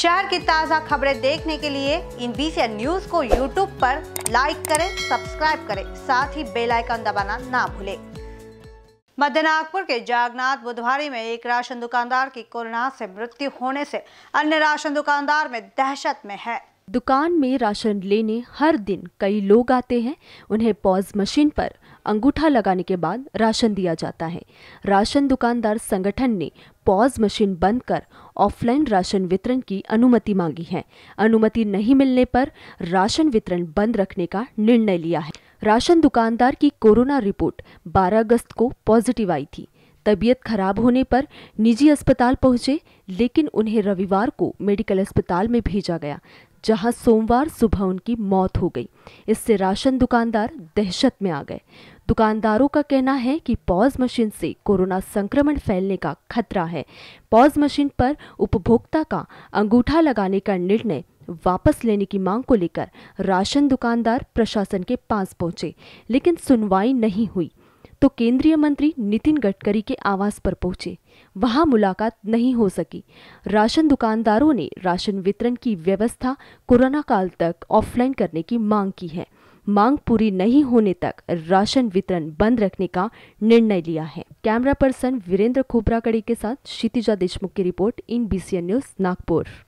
शहर की ताज़ा खबरें देखने के लिए इन बीसी न्यूज को यूट्यूब पर लाइक करें सब्सक्राइब करें साथ ही बेल आइकन दबाना ना भूलें मध्य नागपुर के जागनाथ बुधवारी में एक राशन दुकानदार की कोरोना से मृत्यु होने से अन्य राशन दुकानदार में दहशत में है दुकान में राशन लेने हर दिन कई लोग आते हैं उन्हें पॉज मशीन पर अंगूठा लगाने के बाद राशन दिया जाता है राशन दुकानदार संगठन ने पॉज मशीन बंद कर ऑफलाइन राशन वितरण की अनुमति मांगी है अनुमति नहीं मिलने पर राशन वितरण बंद रखने का निर्णय लिया है राशन दुकानदार की कोरोना रिपोर्ट 12 अगस्त को पॉजिटिव आई थी तबीयत खराब होने पर निजी अस्पताल पहुंचे लेकिन उन्हें रविवार को मेडिकल अस्पताल में भेजा गया जहां सोमवार सुबह उनकी मौत हो गई इससे राशन दुकानदार दहशत में आ गए दुकानदारों का कहना है कि पॉज मशीन से कोरोना संक्रमण फैलने का खतरा है पॉज मशीन पर उपभोक्ता का अंगूठा लगाने का निर्णय वापस लेने की मांग को लेकर राशन दुकानदार प्रशासन के पास पहुंचे लेकिन सुनवाई नहीं हुई तो केंद्रीय मंत्री नितिन गडकरी के आवास पर पहुंचे वहां मुलाकात नहीं हो सकी राशन दुकानदारों ने राशन वितरण की व्यवस्था कोरोना काल तक ऑफलाइन करने की मांग की है मांग पूरी नहीं होने तक राशन वितरण बंद रखने का निर्णय लिया है कैमरा पर्सन वीरेंद्र कड़ी के साथ क्षितिजा देशमुख की रिपोर्ट इन बी न्यूज नागपुर